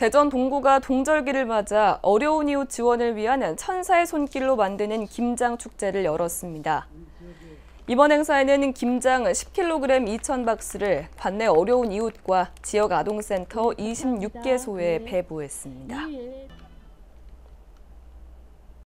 대전 동구가 동절기를 맞아 어려운 이웃 지원을 위한 천사의 손길로 만드는 김장 축제를 열었습니다. 이번 행사에는 김장 10kg 2,000박스를 관내 어려운 이웃과 지역 아동센터 26개소에 배부했습니다. 예.